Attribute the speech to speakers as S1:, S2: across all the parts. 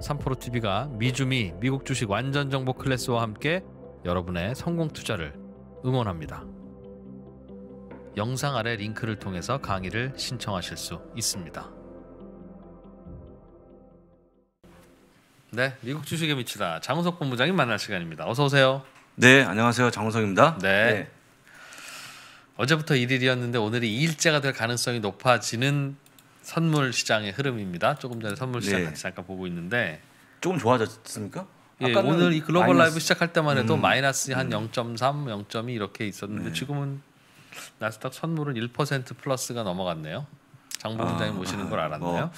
S1: 삼포로 TV가 미주미 미국 주식 완전 정보 클래스와 함께 여러분의 성공 투자를 응원합니다. 영상 아래 링크를 통해서 강의를 신청하실 수 있습니다. 네, 미국 주식에 미치다 장우석 본부장님 만날 시간입니다. 어서 오세요. 네, 안녕하세요. 장우석입니다. 네. 네. 어제부터 일일이었는데 오늘이 2일째가 될 가능성이 높아지는 선물 시장의 흐름입니다. 조금 전에 선물 시장 네. 같이 잠깐 보고 있는데 조금 좋아졌습니까? 예, 오늘 이 글로벌 마이너스. 라이브 시작할 때만 해도 음. 마이너스 한 음. 0.3, 0.2 이렇게 있었는데 네. 지금은 나스닥 선물은 1% 플러스가 넘어갔네요. 장부장님 아, 모시는 걸 뭐, 알았네요.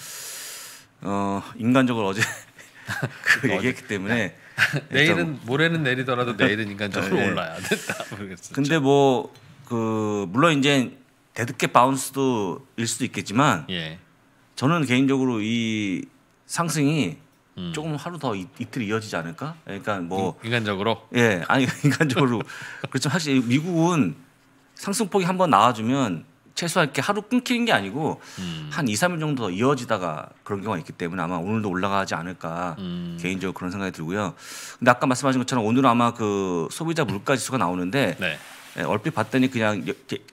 S1: 어, 어 인간적으로 어제 그 얘기했기 때문에 내일은 모레는 내리더라도 내일은 인간적으로 네. 올라야 된다 모르겠어요. 근데
S2: 뭐그 물론 이제 대듣게 바운스도 일 수도 있겠지만 예. 저는 개인적으로 이 상승이 음. 조금 하루 더 이, 틀 이어지지 않을까? 그러니까 뭐 인, 간적으로 예, 아니 인간적으로 그렇죠. 사실 미국은 상승폭이 한번 나와주면 최소한 이렇게 하루 끊기는 게 아니고 음. 한 2, 3일 정도 더 이어지다가 그런 경우가 있기 때문에 아마 오늘도 올라가지 않을까 음. 개인적으로 그런 생각이 들고요. 근데 아까 말씀하신 것처럼 오늘 아마 그 소비자 물가 지수가 나오는데 네. 예, 얼핏 봤더니 그냥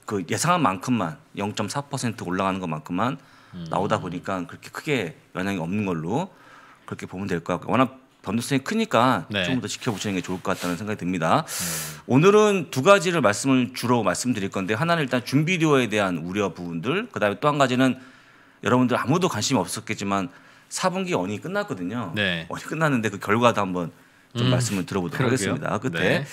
S2: 그 예상한 만큼만 0.4% 올라가는 것만큼만 음. 나오다 보니까 그렇게 크게 영향이 없는 걸로 그렇게 보면 될 것 같고 워낙 변동성이 크니까 네. 조금 더 지켜보시는 게 좋을 것 같다는 생각이 듭니다. 음. 오늘은 두 가지를 말씀을 주로 말씀드릴 건데 하나는 일단 준비료에 대한 우려 부분들 그다음에 또 한 가지는 여러분들 아무도 관심이 없었겠지만 4분기 언이 끝났거든요. 네. 언이 끝났는데 그 결과도 한번
S1: 좀 음. 말씀을 들어보도록 그러게요. 하겠습니다. 끝에 네.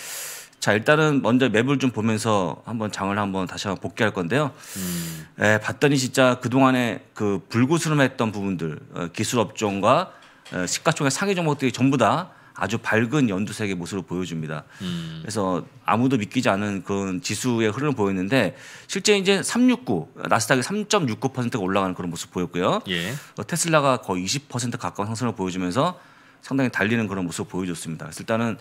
S2: 자 일단은 먼저 맵을 좀 보면서 한번 장을 한번 다시 한번 복귀할 건데요. 음. 에, 예, 봤더니 진짜 그 동안에 그 불구스름했던 부분들 어, 기술 업종과 어, 시가총액 상위 종목들이 전부 다 아주 밝은 연두색의 모습을 보여줍니다. 음. 그래서 아무도 믿기지 않은 그 지수의 흐름을 보였는데 실제 이제 369 나스닥이 3.69%가 올라가는 그런 모습 보였고요. 예. 어, 테슬라가 거의 20% 가까운 상승을 보여주면서 상당히 달리는 그런 모습을 보여줬습니다. 그래서 일단은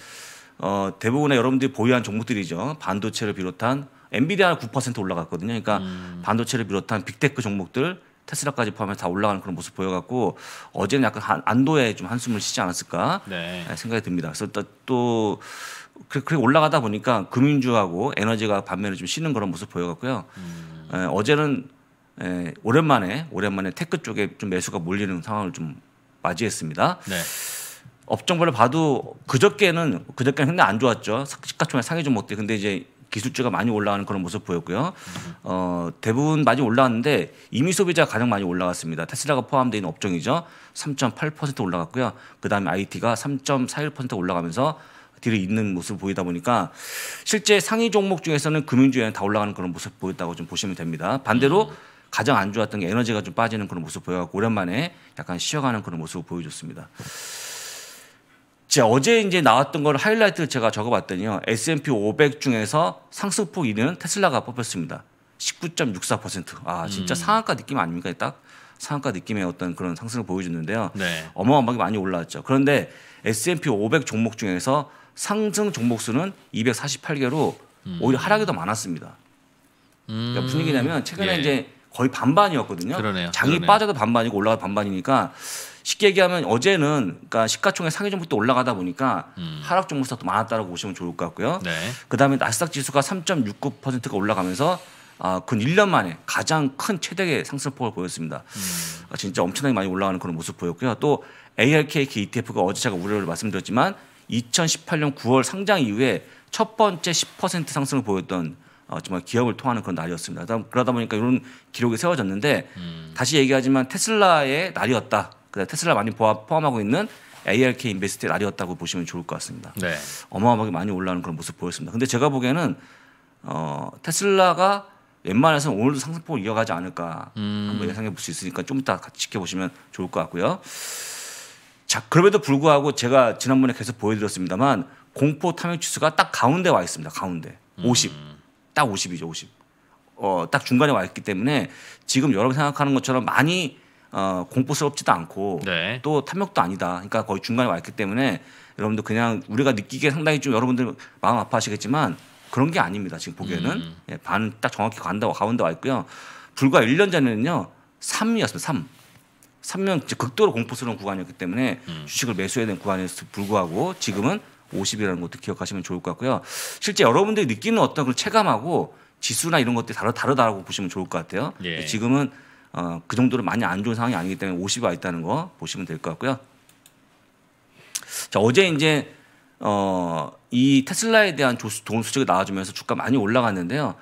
S2: 어, 대부분의 여러분들이 보유한 종목들이죠. 반도체를 비롯한 엔비디아가 9% 올라갔거든요. 그러니까 음. 반도체를 비롯한 빅테크 종목들 테슬라까지 포함해서 다 올라가는 그런 모습 보여갖고 어제는 약간 한, 안도에 좀 한숨을 쉬지 않았을까 네. 예, 생각이 듭니다. 그래서 또, 또 그, 그렇게 올라가다 보니까 금융주하고 에너지가 반면에 좀 쉬는 그런 모습 보여갖고요. 음. 에, 예, 어제는 에, 예, 오랜만에 오랜만에 테크 쪽에 좀 매수가 몰리는 상황을 좀 맞이했습니다. 네. 업종별로 봐도 그저께는 그저께는 굉장히 안 좋았죠. 시가총액 상위 좀 못돼. 근데 이제 기술주가 많이 올라가는 그런 모습 보였고요. 어, 대부분 많이 올라왔는데 이미 소비자가 가장 많이 올라갔습니다. 테슬라가 포함되어 있는 업종이죠. 3.8% 올라갔고요. 그다음에 IT가 3.41% 올라가면서 뒤로있는모습 보이다 보니까 실제 상위 종목 중에서는 금융주에는 다 올라가는 그런 모습 보였다고 좀 보시면 됩니다. 반대로 가장 안 좋았던 게 에너지가 좀 빠지는 그런 모습 보여갖고 오랜만에 약간 쉬어가는 그런 모습을 보여줬습니다. 제 어제 이제 나왔던 걸 하이라이트를 제가 적어봤더니요. S&P 500 중에서 상승폭 1위는 테슬라가 뽑혔습니다. 19.64%. 아, 진짜 음. 상한가 느낌 아닙니까? 딱 상한가 느낌의 어떤 그런 상승을 보여줬는데요. 네. 어마어마하게 많이 올라왔죠. 그런데 S&P 500 종목 중에서 상승 종목 수는 248개로 음. 오히려 하락이 더 많았습니다. 그러니까 음. 그러니까 분위기냐면 최근에 예. 이제 거의 반반이었거든요. 그러네요. 장이 그러네요. 빠져도 반반이고 올라가 반반이니까 쉽게 얘기하면 어제는 그러니까 시가총액 상위 종목도 올라가다 보니까 음. 하락 종목도 많았다라고 보시면 좋을 것 같고요. 네. 그다음에 나스닥 지수가 3.69%가 올라가면서 아, 근 1년 만에 가장 큰 최대의 상승폭을 보였습니다. 음. 아, 진짜 엄청나게 많이 올라가는 그런 모습 보였고요. 또 ARKK ETF가 어제 제가 우려를 말씀드렸지만 2018년 9월 상장 이후에 첫 번째 10% 상승을 보였던 어, 정말 기업을 통하는 그런 날이었습니다. 그러다 보니까 이런 기록이 세워졌는데 음. 다시 얘기하지만 테슬라의 날이었다. 그다음 테슬라 많이 포함하고 있는 ARK 인베스트 라리였다고 보시면 좋을 것 같습니다. 네. 어마어마하게 많이 올라오는 그런 모습 보였습니다. 근데 제가 보기에는 어, 테슬라가 웬만해서는 오늘도 상승폭 을 이어가지 않을까 음. 한번 예상해 볼 수 있으니까 좀 이따 같이 지켜보시면 좋을 것 같고요. 자, 그럼에도 불구하고 제가 지난번에 계속 보여드렸습니다만 공포 탐욕 지수가 딱 가운데 와 있습니다. 가운데 50, 음. 딱 50이죠, 50. 어, 딱 중간에 와 있기 때문에 지금 여러분 생각하는 것처럼 많이 어, 공포스럽지도 않고 네. 또 탐욕도 아니다. 그러니까 거의 중간에 와 있기 때문에 여러분들 그냥 우리가 느끼기에 상당히 좀 여러분들 마음 아파하시겠지만 그런 게 아닙니다. 지금 보기에는 음. 예, 반 딱 정확히 간다 고 가운데 와 있고요. 불과 1년 전에는요. 3이었습니다. 3. 3년 극도로 공포스러운 구간이었기 때문에 음. 주식을 매수해야 되는 구간에서 불구하고 지금은 50이라는 것도 기억하시면 좋을 것 같고요. 실제 여러분들이 느끼는 어떤 그 체감하고 지수나 이런 것들이 다르, 다르다라고 보시면 좋을 것 같아요. 예. 지금은 어, 그 정도로 많이 안 좋은 상황이 아니기 때문에 5 0이와 있다는 거 보시면 될 것 같고요. 자, 어제 이제 어, 이 테슬라에 대한 조수, 좋 수치가 나와주면서 주가 많이 올라갔는데요.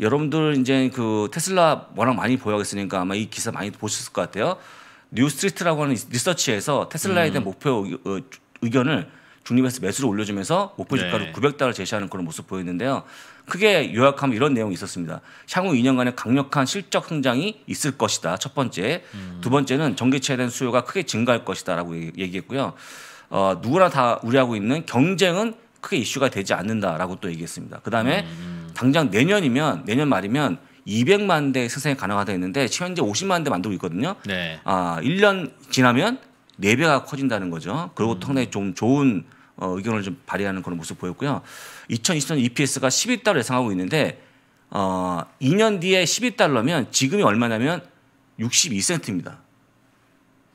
S2: 여러분들 이제 그 테슬라 워낙 많이 보여겠으니까 아마 이 기사 많이 보셨을 것 같아요. 뉴스트리트라고 하는 리서치에서 테슬라에 대한 음. 목표 어, 의견을 중립에서 매수를 올려주면서 목표주가를 네. 900달러 제시하는 그런 모습 보였는데요. 크게 요약하면 이런 내용이 있었습니다. 향후 2년간의 강력한 실적 성장이 있을 것이다. 첫 번째. 음. 두 번째는 전기차에 대한 수요가 크게 증가할 것이다라고 얘기했고요. 어, 누구나 다 우려하고 있는 경쟁은 크게 이슈가 되지 않는다라고 또 얘기했습니다. 그다음에 음. 당장 내년이면 내년 말이면 200만 대 생산이 가능하다 했는데 현재 50만 대 만들고 있거든요. 네. 아, 1년 지나면 4배가 커진다는 거죠. 그리고 음. 상당히 좀 좋은 어, 의견을 좀 발휘하는 그런 모습 보였고요. 2023년 EPS가 11달러 예상하고 있는데 어, 2년 뒤에 12달러면 지금이 얼마냐면 62센트입니다.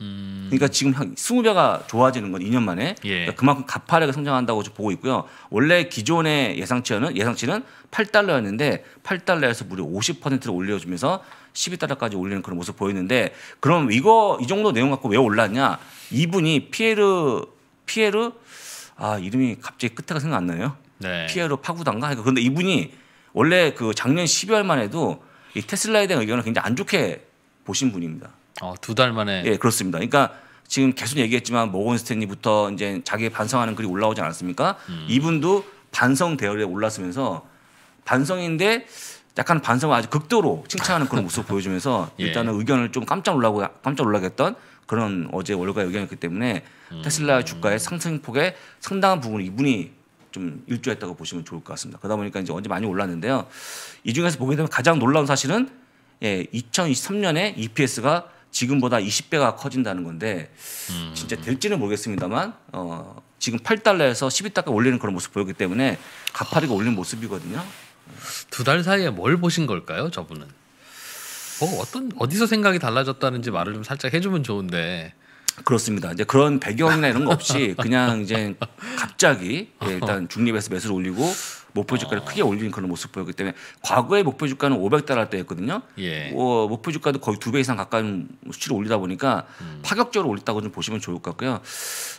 S2: 음. 그러니까 지금 한 20배가 좋아지는 건 2년 만에 예. 그러니까 그만큼 가파르게 성장한다고 보고 있고요. 원래 기존의 예상치는 예상치는 8달러였는데 8달러에서 무려 50%를 올려주면서 12달러까지 올리는 그런 모습 보였는데 그럼 이거 이 정도 내용 갖고 왜 올랐냐? 이분이 피에르 피에르 아 이름이 갑자기 끝에가 생각 안 나네요. 네. 피에로 파구단가. 그러니까 근데 이분이 원래 그 작년 12월만 해도 이 테슬라에 대한 의견을 굉장히 안 좋게 보신 분입니다. 어, 두 달 만에. 예, 그렇습니다. 그러니까 지금 계속 얘기했지만 모건 스탠리부터 이제 자기 반성하는 글이 올라오지 않았습니까? 음. 이분도 반성 대열에 올랐으면서 반성인데 약간 반성을 아주 극도로 칭찬하는 그런 모습 보여주면서 예. 일단은 의견을 좀 깜짝 놀라고 깜짝 놀라게했던 그런 어제 월가 의견이었기 때문에 음. 테슬라 주가의 상승폭에 상당한 부분을 이분이 좀 일조했다고 보시면 좋을 것 같습니다. 그러다 보니까 이제 언제 많이 올랐는데요. 이 중에서 보게 되면 가장 놀라운 사실은 예, 2023년에 EPS가 지금보다 20배가 커진다는 건데 음. 진짜 될지는 모르겠습니다만 어, 지금 8달러에서 12달러 올리는 그런 모습 보였기 때문에 가파르게 올린
S1: 모습이거든요. 두 달 사이에 뭘 보신 걸까요, 저분은? 뭐 어떤 어디서 생각이 달라졌다는지 말을 좀 살짝 해주면 좋은데 그렇습니다. 이제 그런 배경이나
S2: 이런 거 없이 그냥 이제 갑자기 예, 일단 중립에서 매수를 올리고 목표 주가를 아. 크게 올리는 그런 모습 보였기 때문에 과거의 목표 주가는 500달러 때였거든요. 예. 어, 목표 주가도 거의 두 배 이상 가까운 수치를 올리다 보니까 음. 파격적으로 올렸다고 좀 보시면 좋을 것 같고요.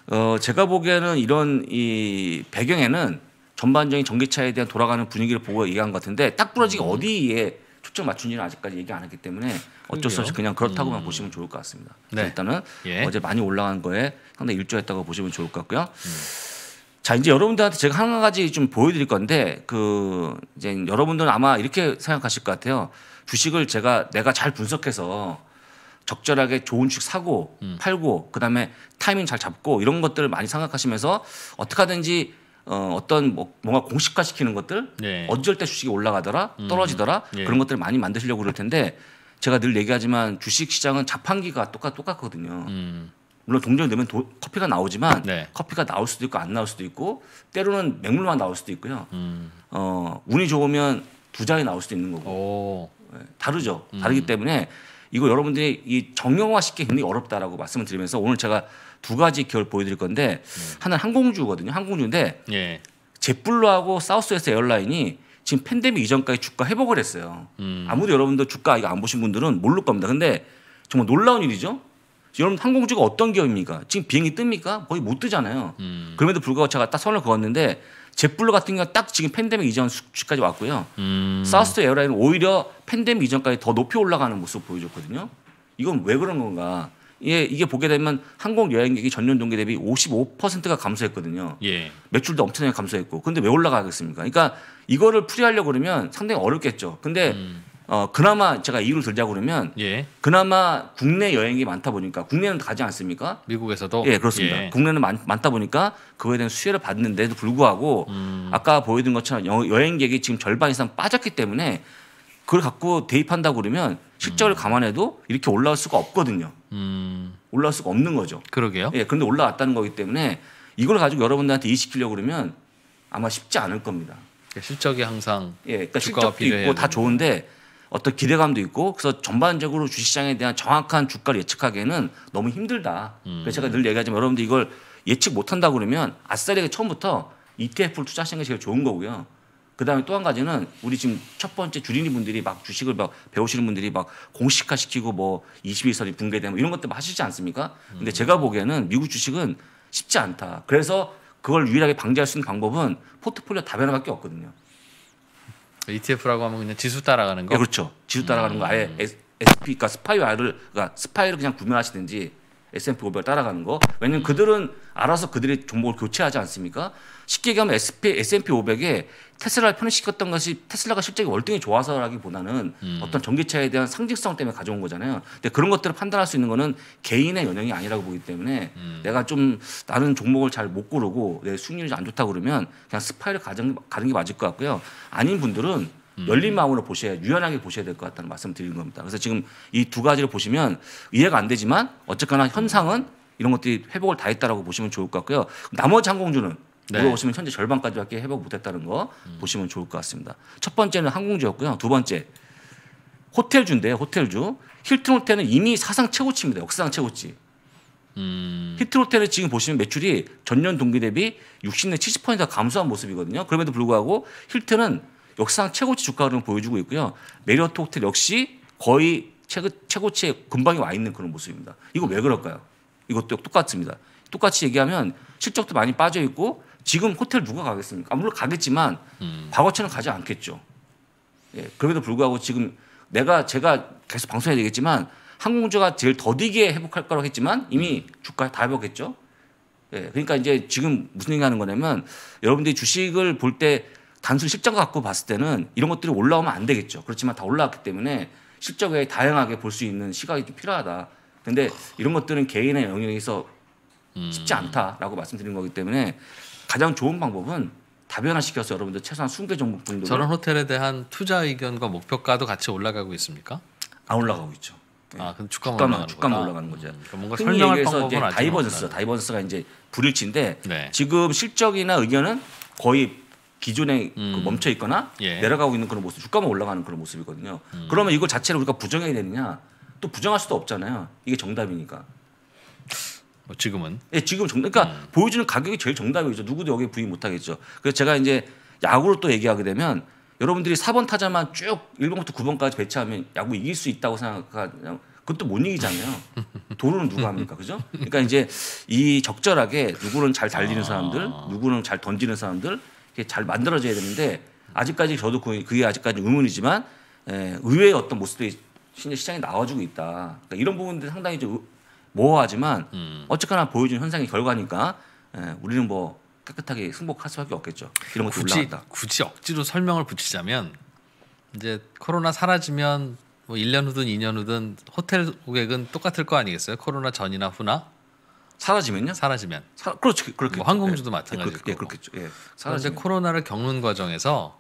S2: 어, 제가 보기에는 이런 이 배경에는 전반적인 전기차에 대한 돌아가는 분위기를 보고 얘기한 것 같은데 딱 부러지기 음. 어디에 축적 맞춘지는 아직까지 얘기 안 했기 때문에 어쩔 수 없이 그냥 그렇다고만 음. 보시면 좋을 것 같습니다. 네. 일단은 예. 어제 많이 올라간 거에 상당히 일조했다고 보시면 좋을 것 같고요. 음. 자 이제 여러분들한테 제가 한 가지 좀 보여드릴 건데 그 이제 여러분들은 아마 이렇게 생각하실 것 같아요. 주식을 제가 내가 잘 분석해서 적절하게 좋은 주식 사고 음. 팔고 그다음에 타이밍 잘 잡고 이런 것들을 많이 생각하시면서 어떻게 하든지 어, 어떤 뭐, 뭔가 공식화시키는 것들 네. 어쩔 때 주식이 올라가더라 음. 떨어지더라 음. 네. 그런 것들을 많이 만드시려고 그럴 텐데 제가 늘 얘기하지만 주식 시장은 자판기가 똑같 똑같거든요. 음. 물론 동전을 넣면 도, 커피가 나오지만 네. 커피가 나올 수도 있고 안 나올 수도 있고 때로는 맹물만 나올 수도 있고요. 음. 어, 운이 좋으면 두 장이 나올 수도 있는 거고 네, 다르죠. 음. 다르기 때문에 이거 여러분들이 이 정형화 시키기 굉장히 어렵다라고 말씀을 드리면서 오늘 제가 두 가지 기업을 보여드릴 건데 음. 하나는 항공주거든요. 항공주인데 예. 제블루하고 사우스웨스트 에어라인이 지금 팬데믹 이전까지 주가 회복을 했어요. 음. 아무도 여러분들 주가 이거 안 보신 분들은 모를 겁니다. 근데 정말 놀라운 일이죠. 여러분 항공주가 어떤 기업입니까? 지금 비행기 뜹니까? 거의 못 뜨잖아요. 음. 그럼에도 불구하고 제가 딱 선을 그었는데 제블루 같은 경우는 딱 지금 팬데믹 이전 수치까지 왔고요. 음. 사우스 에어라인은 오히려 팬데믹 이전까지 더 높이 올라가는 모습 보여줬거든요. 이건 왜 그런 건가? 예, 이게 보게 되면 한국 여행객이 전년 동기 대비 55%가 감소했거든요. 예. 매출도 엄청나게 감소했고. 근데 왜 올라가겠습니까? 그러니까 이거를 풀이하려고 그러면 상당히 어렵겠죠. 근데 음. 어, 그나마 제가 이유를 들자고 그러면 예. 그나마 국내 여행이 많다 보니까 국내는 가지 않습니까? 미국에서도 예 그렇습니다. 예. 국내는 많, 다 보니까 그거에 대한 수혜를 받는데도 불구하고 음. 아까 보여드린 것처럼 여, 행객이 지금 절반 이상 빠졌기 때문에 그걸 갖고 대입한다고 그러면 실적을 음. 감안해도 이렇게 올라올 수가 없거든요. 음. 올라올 수가 없는 거죠. 그러게요. 예, 그런데 올라왔다는 거기 때문에 이걸 가지고 여러분들한테 이식시키려고 그러면 아마 쉽지 않을 겁니다.
S1: 예, 실적이 항상 예, 그러니까 실적도 있고 다
S2: 좋은데 어떤 기대감도 있고 그래서 전반적으로 주시장에 식 대한 정확한 주가를 예측하기에는 너무 힘들다. 음. 그래서 제가 늘 얘기하지만 여러분들 이걸 예측 못한다 고 그러면 아싸리하게 처음부터 ETF를 투자하시는 게 제일 좋은 거고요. 그 다음에 또 한 가지는 우리 지금 첫 번째 주린이 분들이 막 주식을 막 배우시는 분들이 막 공식화 시키고 뭐 21선이 붕괴되면 이런 것들 막 하시지 않습니까? 근데 음. 제가 보기에는 미국 주식은 쉽지 않다. 그래서 그걸 유일하게 방지할 수 있는 방법은 포트폴리오 다변화밖에 없거든요. ETF라고 하면 그냥 지수 따라가는 거. 네, 그렇죠. 지수 따라가는 거 아예 음. S, p 그러니까 스파이와를 그러니까 스파이를 그냥 구매하시든지 S&P 500 따라가는 거. 왜냐면 그들은 알아서 그들의 종목을 교체하지 않습니까? 쉽게 얘기하면 SP, S&P 500에 테슬라를 편입시켰던 것이 테슬라가 실적이 월등히 좋아서라기보다는 음. 어떤 전기차에 대한 상징성 때문에 가져온 거잖아요. 근데 그런 것들을 판단할 수 있는 거는 개인의 영역이 아니라고 보기 때문에 음. 내가 좀 나는 종목을 잘 못 고르고 내 수익률이 안 좋다 그러면 그냥 스파이를 가는, 가는 게 맞을 것 같고요. 아닌 분들은 음. 열린 마음으로 보셔야 유연하게 보셔야 될 것 같다는 말씀을 드리는 겁니다. 그래서 지금 이 두 가지를 보시면 이해가 안 되지만 어쨌거나 현상은 이런 것들이 회복을 다 했다라고 보시면 좋을 것 같고요. 나머지 항공주는 네. 물어보시면 현재 절반까지밖에 회복 못했다는 거 음. 보시면 좋을 것 같습니다. 첫 번째는 항공주였고요. 두 번째 호텔주인데요. 호텔주 힐튼 호텔은 이미 사상 최고치입니다. 역사상 최고치. 음. 히트 호텔은 지금 보시면 매출이 전년 동기 대비 60내 70%가 감소한 모습이거든요. 그럼에도 불구하고 힐튼은 역상 사 최고치 주가 흐름을 보여주고 있고요. 메리어트 호텔 역시 거의 최고, 최고치에 금방에 와 있는 그런 모습입니다. 이거 왜 그럴까요? 이것도 똑같습니다. 똑같이 얘기하면 실적도 많이 빠져 있고 지금 호텔 누가 가겠습니까? 아, 물론 가겠지만 음. 과거처럼 가지 않겠죠. 예, 그럼에도 불구하고 지금 내가 제가 계속 방송해야 되겠지만 항공주가 제일 더디게 회복할 거라고 했지만 이미 주가 다 회복했죠. 예, 그러니까 이제 지금 무슨 얘기하는 거냐면 여러분들이 주식을 볼때 단순 실적 갖고 봤을 때는 이런 것들이 올라오면 안 되겠죠. 그렇지만 다 올라왔기 때문에 실적 에 다양하게 볼 수 있는 시각이 좀 필요하다. 근데 이런 것들은 개인의 영역에서 음. 쉽지 않다라고 말씀드린 거기 때문에 가장 좋은 방법은 다변화시켜서 여러분들 최소한 순개 종목
S1: 정도 저런 호텔에 대한 투자 의견과 목표가도 같이 올라가고 있습니다 안 올라가고 있죠. 예. 아, 그럼 주가만, 주가만, 주가만 올라가는 거죠. 음, 그러니까 뭔가 설명할 얘기해서 이 다이버전스, 다이버전스가 이제
S2: 불일치인데 네. 지금 실적이나 의견은 거의 기존에 그 음. 그 멈춰 있거나 예. 내려가고 있는 그런 모습, 주가만 올라가는 그런 모습이거든요. 음. 그러면 이걸 자체를 우리가 부정해야 되느냐? 또 부정할 수도 없잖아요. 이게 정답이니까. 뭐 지금은? 예, 지금 정 그러니까 음. 보여주는 가격이 제일 정답이죠. 누구도 여기 에 부인 못 하겠죠. 그래서 제가 이제 야구를 또 얘기하게 되면 여러분들이 4번 타자만 쭉 1번부터 9번까지 배치하면 야구 이길 수 있다고 생각하냐 그것도 못 이기잖아요. 도로는 누가 합니까? 그죠? 그러니까 이제 이 적절하게 누구는 잘 달리는 아. 사람들, 누구는 잘 던지는 사람들, 그게 잘 만들어져야 되는데 아직까지 저도 그, 그게 아직까지 의문이지만 에, 예, 의외의 어떤 모습들이 시장에 나와주고 있다. 그러니까 이런 부분들 상당히 좀 모호하지만 음. 어쨌거나 보여준 현상의 결과니까 에, 예, 우리는 뭐 깨끗하게 승복할 수밖에 없겠죠. 이런 것도 굳이, 올라간다.
S1: 굳이 억지로 설명을 붙이자면 이제 코로나 사라지면 뭐 1년 후든 2년 후든 호텔 고객은 똑같을 거 아니겠어요? 코로나 전이나 후나 사라지면요? 사라지면. 사, 그렇죠. 그렇게. 뭐 예. 항공주도 예, 마찬가지고. 예, 그렇겠죠. 예. 사라지 코로나를 겪는 과정에서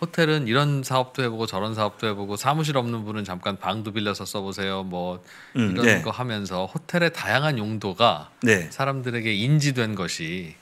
S1: 호텔은 이런 사업도 해보고 저런 사업도 해보고 사무실 없는 분은 잠깐 방도 빌려서 써보세요. 뭐 음, 이런 네. 거 하면서 호텔의 다양한 용도가 네. 사람들에게 인지된 것이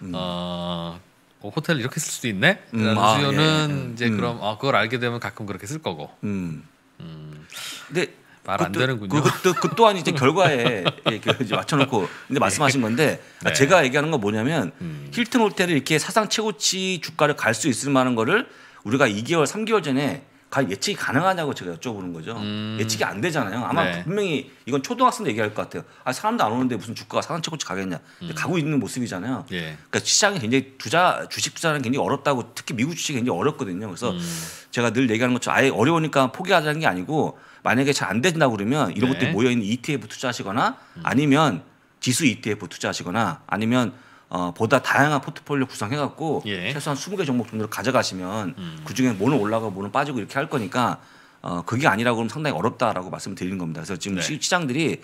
S1: 음. 어, 어, 뭐 호텔 이렇게 쓸 수도 있네. 음, 아, 예. 수요는 예. 이제 그럼 아, 그걸 알게 되면 가끔 그렇게 쓸 거고. 음. 음. 근데 말안 되는군요. 그것도 그 또한 이제 결과에 이제 맞춰놓고 근데 말씀하신 예. 건데 그러니까 네. 제가
S2: 얘기하는 건 뭐냐면 음. 힐튼 호텔을 이렇게 사상 최고치 주가를 갈 수 있을 만한 거를 우리가 2개월, 3개월 전에 예측이 가능하냐고 제가 여쭤보는 거죠. 음. 예측이 안 되잖아요. 아마 네. 분명히 이건 초등학생도 얘기할 것 같아요. 아 사람도 안 오는데 무슨 주가가 사상 최고치 가겠냐. 음. 가고 있는 모습이잖아요. 예. 그러니까 시장이 굉장히 투자 주식 투자는 굉장히 어렵다고 특히 미국 주식이 굉장히 어렵거든요. 그래서 음. 제가 늘 얘기하는 것처럼 아예 어려우니까 포기하자는 게 아니고 만약에 잘 안 되신다 그러면 이런 네. 것들이 모여 있는 ETF 투자하시거나 음. 아니면 지수 ETF 투자하시거나 아니면 어, 보다 다양한 포트폴리오 구성해 갖고 예. 최소한 20개 종목 정도를 가져가시면 음. 그중에 뭐는 올라가고 뭐는 빠지고 이렇게 할 거니까 어, 그게 아니라고 하면 상당히 어렵다라고 말씀을 드리는 겁니다. 그래서 지금 네. 시장들이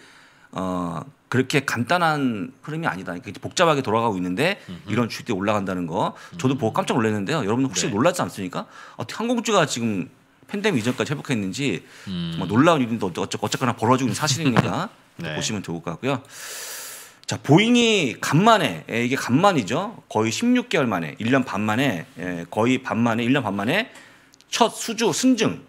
S2: 어, 그렇게 간단한 흐름이 아니다. 그러니 복잡하게 돌아가고 있는데 음흠. 이런 주식들이 올라간다는 거 저도 보고 깜짝 놀랐는데요. 여러분 혹시 네. 놀랐지 않습니까? 어떻게 항공주가 지금 팬데믹 이전까지 회복했는지 음. 놀라운 일인데 어쨌거나 벌어지고 있는 사실이니까 네. 보시면 좋을 것 같고요. 자, 보잉이 간만에 예, 이게 간만이죠. 거의 16개월 만에 1년 반 만에 예, 거의 반 만에 1년 반 만에 첫 수주 순증을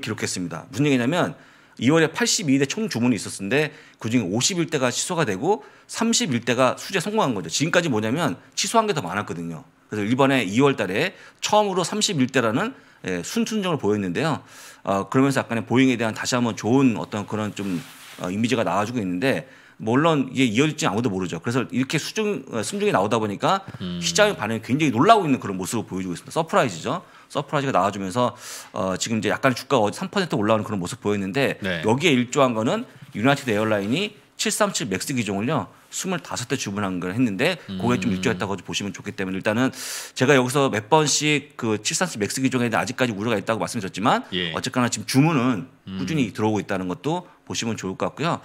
S2: 기록했습니다. 무슨 얘기냐면 2월에 82대 총 주문이 있었는데 그중에 51대가 취소가 되고 31대가 수주에 성공한 거죠. 지금까지 뭐냐면 취소한 게 더 많았거든요. 그래서 이번에 2월 달에 처음으로 31대라는 예, 순순정을 보였는데요. 어, 그러면서 약간의 보잉에 대한 다시 한번 좋은 어떤 그런 좀 어, 이미지가 나와주고 있는데 물론 이게 이어질지 아무도 모르죠. 그래서 이렇게 수중 순중이 어, 나오다 보니까 음. 시장의 반응이 굉장히 놀라고 있는 그런 모습을 보여주고 있습니다. 서프라이즈죠. 서프라이즈가 나와주면서 어, 지금 이제 약간 주가가 3% 올라오는 그런 모습 보였는데 네. 여기에 일조한 거는 유나이티드 에어라인이 737 맥스 기종을요 2 5대 주문한 걸 했는데 음. 그게 좀 음. 일조했다고 보시면 좋기 때문에 일단은 제가 여기서 몇 번씩 그 737 맥스 기종에 대해 아직까지 우려가 있다고 말씀드렸지만 예. 어쨌거나 지금 주문은 음. 꾸준히 들어오고 있다는 것도 보시면 좋을 것 같고요.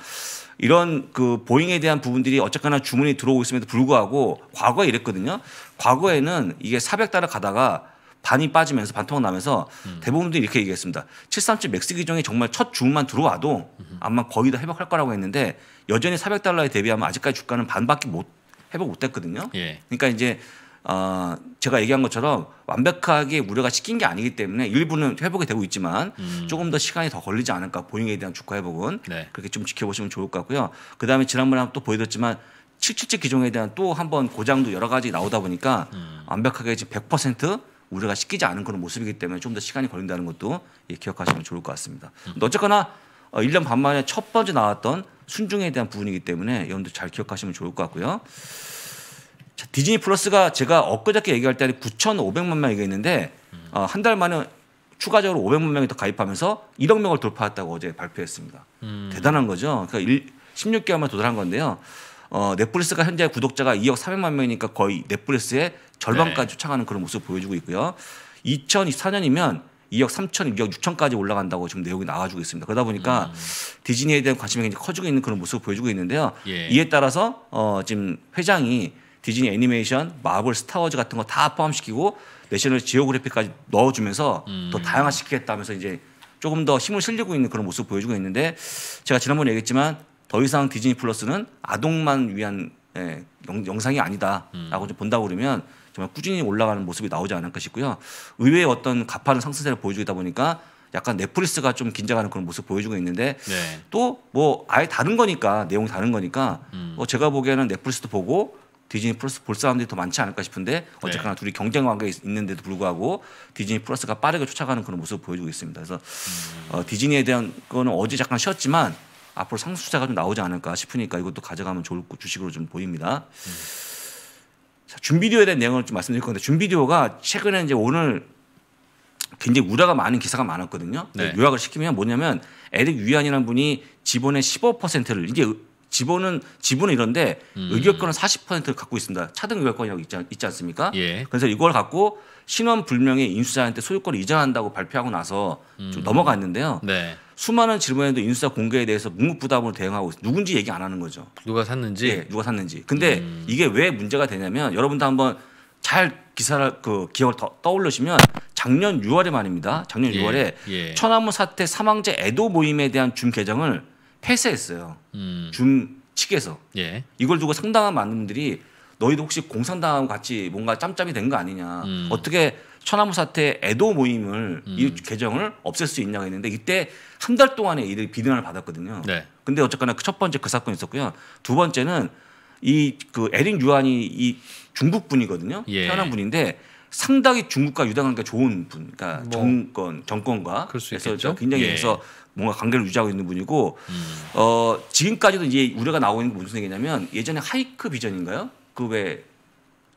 S2: 이런 그 보잉에 대한 부분들이 어쨌거나 주문이 들어오고 있음에도 불구하고 과거에 이랬거든요. 과거에는 이게 400달러 가다가 반이 빠지면서 반토막 나면서 음. 대부분들이 이렇게 얘기했습니다. 737 맥스 기종이 정말 첫 주문만 들어와도 아마 거의 다 회복할 거라고 했는데 여전히 400달러에 대비하면 아직까지 주가는 반밖에 못 회복 못 됐거든요. 예. 그러니까 이제 어, 제가 얘기한 것처럼 완벽하게 우려가 시킨 게 아니기 때문에 일부는 회복이 되고 있지만 음. 조금 더 시간이 더 걸리지 않을까 보잉에 대한 주가 회복은 네. 그렇게 좀 지켜보시면 좋을 것 같고요. 그 다음에 지난번에 한번 또 보여드렸지만 777 기종에 대한 또 한번 고장도 여러 가지 나오다 보니까 음. 완벽하게 지금 100% 우리가 시키지 않은 그런 모습이기 때문에 좀 더 시간이 걸린다는 것도 예, 기억하시면 좋을 것 같습니다. 어쨌거나 1년 어, 반 만에 첫 번째 나왔던 순중에 대한 부분이기 때문에 여러분들 잘 기억하시면 좋을 것 같고요. 자, 디즈니 플러스가 제가 엊그저께 얘기할 때 9,500만 명 얘기했는데 어, 한달 만에 추가적으로 500만 명이 더 가입하면서 1억 명을 돌파했다고 어제 발표했습니다.
S1: 음. 대단한
S2: 거죠. 그러니까 1, 16개월 만 도달한 건데요. 어, 넷플릭스가 현재 구독자가 2억 300만 명이니까 거의 넷플릭스의 절반까지 네. 쫓아가는 그런 모습 을 보여주고 있고요. 2024년이면 2억 3천, 2억 6천까지 올라간다고 지금 내용이 나와주고 있습니다. 그러다 보니까 음. 디즈니에 대한 관심이 굉장히 커지고 있는 그런 모습을 보여주고 있는데요. 예. 이에 따라서 어, 지금 회장이 디즈니 애니메이션, 마블, 스타워즈 같은 거 다 포함시키고 내셔널 지오그래픽까지 넣어주면서 음. 더 다양화시키겠다면서 이제 조금 더 힘을 실리고 있는 그런 모습 을 보여주고 있는데 제가 지난번에 얘기했지만 더 이상 디즈니 플러스는 아동만 위한 예, 영, 영상이 아니다라고 음. 좀 본다고 그러면 정말 꾸준히 올라가는 모습이 나오지 않을까 싶고요. 의외의 어떤 가파른 상승세를 보여주다 보니까 약간 넷플릭스가 좀 긴장하는 그런 모습 보여주고 있는데 네. 또뭐 아예 다른 거니까 내용이 다른 거니까 음. 뭐 제가 보기에는 넷플릭스도 보고 디즈니 플러스 볼 사람들이 더 많지 않을까 싶은데 어쨌거나 네. 둘이 경쟁 관계에 있는데도 불구하고 디즈니 플러스가 빠르게 쫓아가는 그런 모습을 보여주고 있습니다. 그래서 음. 어, 디즈니에 대한 거는 어제 잠깐 쉬었지만 앞으로 상승 숫자가 좀 나오지 않을까 싶으니까 이것도 가져가면 좋을 주식으로 좀 보입니다. 음. 준비디오에 대한 내용을 좀 말씀드릴 건데 준비디오가 최근에 이제 오늘 굉장히 우려가 많은 기사가 많았거든요. 네. 요약을 시키면 뭐냐면 에릭 위안이라는 분이 지분의 15%를 이게 지분은 지분은 이런데 음. 의결권은 40%를 갖고 있습니다. 차등 의결권이라고 있지, 않, 있지 않습니까? 예. 그래서 이걸 갖고 신원 불명의 인수자한테 소유권을 이전한다고 발표하고 나서
S1: 음. 좀 넘어갔는데요. 네.
S2: 수많은 질문에도 인수자 공개에 대해서 묵묵부답으로 대응하고 누군지 얘기 안 하는 거죠. 누가 샀는지. 예, 누가 샀는지. 근데 음. 이게 왜 문제가 되냐면 여러분도 한번 잘 기사를 그 기억을 더 떠올리시면 작년 6월에 말입니다. 작년 예, 6월에 예. 천안문 사태 사망자 애도 모임에 대한 준 계정을 폐쇄했어요. 음. 줌 측에서 예. 이걸 두고 상당한 많은 분들이 너희도 혹시 공산당하고 같이 뭔가 짬짬이 된 거 아니냐 음. 어떻게 천안무 사태 애도 모임을 음. 이 계정을 없앨 수 있냐고 했는데 이때 한 달 동안에 이들이 비난을 받았거든요. 네. 근데 어쨌거나 그 첫 번째 그 사건이 있었고요. 두 번째는 이 그 에릭 유한이 이 중국 분이거든요. 예. 태어난 분인데 상당히 중국과 유당하니 좋은 분, 그러니까 뭐. 정권 정권과 그래서 굉장히 예. 그래서 뭔가 관계를 유지하고 있는 분이고 음. 어 지금까지도 이제 우려가 나오고 있는 게 무슨 얘기냐면 예전에 하이크 비전인가요? 그왜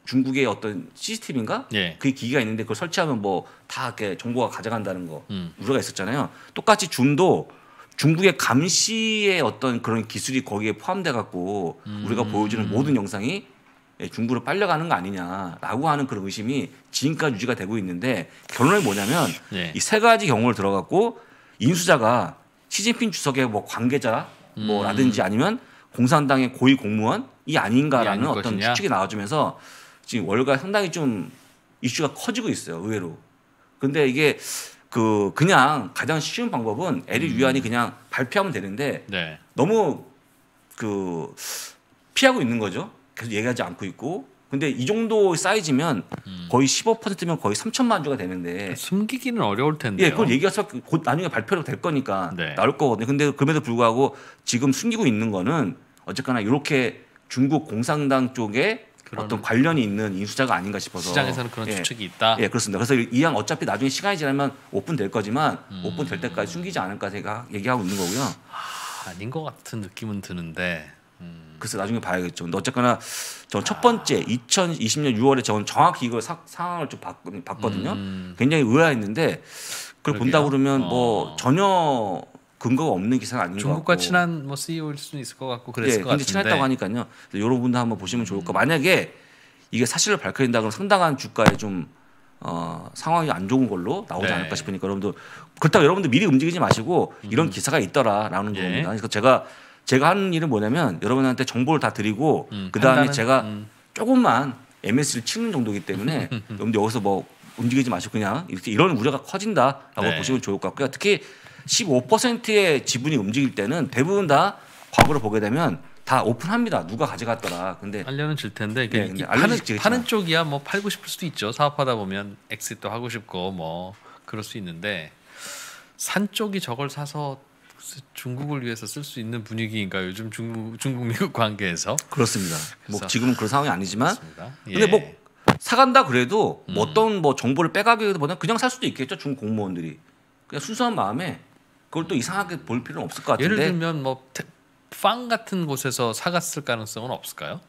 S2: 중국의 어떤 시스템인가? 예. 그 기기가 있는데 그걸 설치하면 뭐다 이렇게 정보가 가져간다는 거 음. 우려가 있었잖아요. 똑같이 줌도 중국의 감시의 어떤 그런 기술이 거기에 포함돼 갖고 음. 우리가 보여주는 모든 영상이 예, 중부로 빨려가는 거 아니냐라고 하는 그런 의심이 지금까지 유지가 되고 있는데 결론이 뭐냐면 네. 이세 가지 경우를 들어갔고 인수자가 시진핑 주석의 뭐 관계자 뭐라든지 음. 아니면 공산당의 고위 공무원이 아닌가라는 어떤 것이냐? 추측이 나와주면서 지금 월가 상당히 좀 이슈가 커지고 있어요 의외로. 근데 이게 그 그냥 가장 쉬운 방법은 에리 음. 위안이 그냥 발표하면 되는데 네. 너무 그 피하고 있는 거죠. 계속 얘기하지 않고 있고 근데 이 정도 사이즈면 음. 거의 15%면 거의 3천만 주가 되는데 숨기기는 어려울 텐데. 예, 그걸 얘기해서 곧 나중에 발표로 될 거니까 네. 나올 거거든요. 근데 그럼에도 불구하고 지금 숨기고 있는 거는 어쨌거나 이렇게 중국 공산당 쪽에 어떤 관련이 있는 인수자가 아닌가 싶어서 시장에서는 그런 예, 추측이 있다. 예, 그렇습니다. 그래서 이 양 어차피 나중에 시간이 지나면 오픈될 거지만 음. 오픈될 때까지 숨기지 않을까 제가 얘기하고 있는 거고요. 아,
S1: 아닌 것 같은 느낌은 드는데
S2: 그래서 나중에 봐야겠죠. 근데 어쨌거나 전첫 번째 2020년 아. 6월에 저는 정확히 이걸 사, 상황을 좀 봤, 봤거든요. 음. 굉장히 의아했는데 그걸 그러게요. 본다 그러면 뭐 어. 뭐 전혀 근거가 없는 기사가 아닌 것 같고 친한
S1: 뭐 CEO일 수 있을 것 같고 그랬을 예, 것 근데 같은데 친했다고
S2: 하니까요. 여러분도 한번 보시면 좋을 거. 음. 만약에 이게 사실을 밝혀진다 그러면 상당한 주가에 좀 어, 상황이 안 좋은 걸로 나오지 네. 않을까 싶으니까 여러분들 그렇다고 여러분들 미리 움직이지 마시고 이런 음. 기사가 있더라라는 예. 겁니다. 그래서 제가 제가 하는 일은 뭐냐면 여러분한테 정보를 다 드리고 음, 그 다음에 제가 음. 조금만 MS를 치는 정도이기 때문에 여러분들 여기서 뭐 움직이지 마시고 그냥 이렇게 이런 우려가 커진다라고 네. 보시면 좋을 것 같고요. 특히 15%의 지분이 움직일 때는 대부분 다 과거를 보게 되면 다 오픈합니다. 누가 가져갔더라. 근데
S1: 알려는 줄 텐데 네, 이 근데 파는, 파는 쪽이야 뭐 팔고 싶을 수도 있죠. 사업하다 보면 엑스도 하고 싶고 뭐 그럴 수 있는데 산 쪽이 저걸 사서 중국을 위해서 쓸 수 있는 분위기인가 요즘 중국 중국 미국 관계에서 그렇습니다. 뭐 지금은 그런 상황이 아니지만 예. 근데 뭐 사간다 그래도 음. 뭐 어떤 뭐 정보를
S2: 빼가기보다
S1: 그냥 살 수도 있겠죠 중국 공무원들이 그냥 순수한 마음에 그걸 또 이상하게 볼 필요는 없을 것 같은데 예를 들면 뭐팡 같은 곳에서 사갔을 가능성은 없을까요?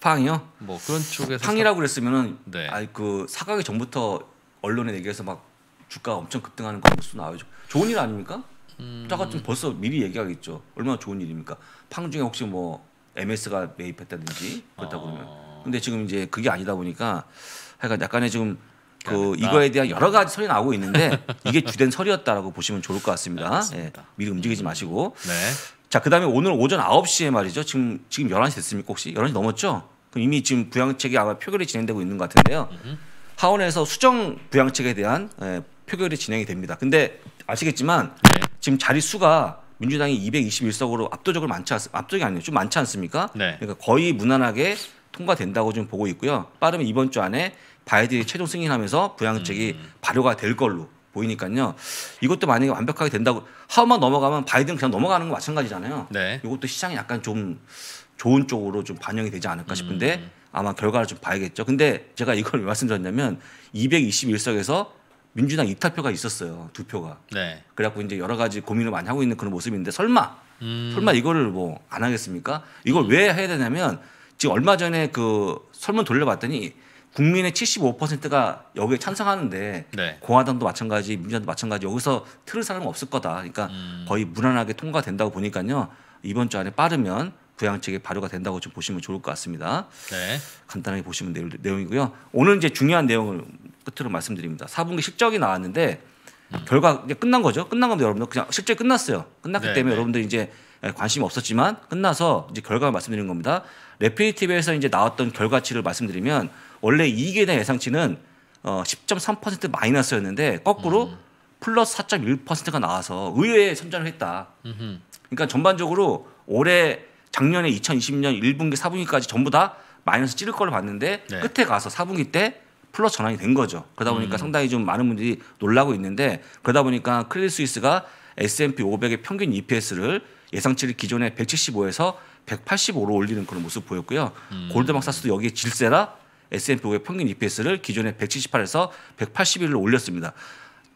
S1: 팡이요? 뭐 그런 쪽에서 팡이라고 그랬으면은
S2: 네. 아그 사가기 전부터 언론에 얘기해서 막 주가 엄청 급등하는 거 뉴스 나와요. 좋은 일 아닙니까? 음. 가같은 벌써 미리 얘기하겠죠. 얼마나 좋은 일입니까? 팡중에 혹시 뭐 MS가 매입했다든지 그렇다 고 아. 그러면. 근데 지금 이제 그게 아니다 보니까 하여간 약간의 지금 그 이거에 대한 여러 가지 설이 나오고 있는데 이게 주된 설이었다라고 보시면 좋을 것 같습니다. 네, 예, 미리 움직이지 마시고. 네. 자, 그다음에 오늘 오전 9시에 말이죠. 지금 지금 11시 됐습니까? 혹시 11시 넘었죠? 그럼 이미 지금 부양책이 아마 표결이 진행되고 있는 것 같은데요. 하원에서 수정 부양책에 대한 예, 표결이 진행이 됩니다. 근데 아시겠지만 네. 지금 자리 수가 민주당이 221석으로 압도적으로 많지 않, 압도적이 아니에요. 좀 많지 않습니까? 네. 그러니까 거의 무난하게 통과된다고 지금 보고 있고요. 빠르면 이번 주 안에 바이든이 최종 승인하면서 부양책이 음. 발효가 될 걸로 보이니까요. 이것도 만약에 완벽하게 된다고 하우만 넘어가면 바이든 그냥 넘어가는 거 마찬가지잖아요. 네. 이것도 시장이 약간 좀 좋은 쪽으로 좀 반영이 되지 않을까 싶은데 음. 아마 결과를 좀 봐야겠죠. 근데 제가 이걸 왜 말씀드렸냐면 221석에서 민주당 이탈표가 있었어요. 두 표가. 네. 그래갖고 이제 여러 가지 고민을 많이 하고 있는 그런 모습인데 설마 음. 설마 이거를 뭐 안 하겠습니까? 이걸 음. 왜 해야 되냐면 지금 얼마 전에 그 설문 돌려봤더니 국민의 75%가 여기에 찬성하는데 네. 공화당도 마찬가지 민주당도 마찬가지 여기서 틀을 사람은 없을 거다. 그러니까 음. 거의 무난하게 통과된다고 보니까요. 이번 주 안에 빠르면 부양책이 발효가 된다고 좀 보시면 좋을 것 같습니다. 네. 간단하게 보시면 내용, 이고요 오늘 이제 중요한 내용을 끝으로 말씀드립니다. 4분기 실적이 나왔는데 음. 결과 이제 끝난 거죠. 끝난 겁니다, 여러분들. 그냥 실제 끝났어요. 끝났기 네, 때문에 네. 여러분들 이제 예, 관심이 없었지만 끝나서 이제 결과를 말씀드리는 겁니다. 레피티브에서 이제 나왔던 결과치를 말씀드리면 원래 이익에 대한 예상치는 어10.3% 마이너스였는데 거꾸로 음. 플러스 4.1%가 나와서 의외의 선전을 했다. 음흠. 그러니까 전반적으로 올해 작년에 2020년 1분기 4분기까지 전부 다 마이너스 찌를 걸로 봤는데 네. 끝에 가서 4분기 때 플러 전환이 된 거죠. 그러다 보니까 음. 상당히 좀 많은 분들이 놀라고 있는데 그러다 보니까 크레딧 스위스가 S&P 500의 평균 EPS를 예상치를 기존의 175에서 185로 올리는 그런 모습 보였고요. 음. 골드박사스도 여기에 질세라 S&P 500 평균 EPS를 기존의 178에서 181로 올렸습니다.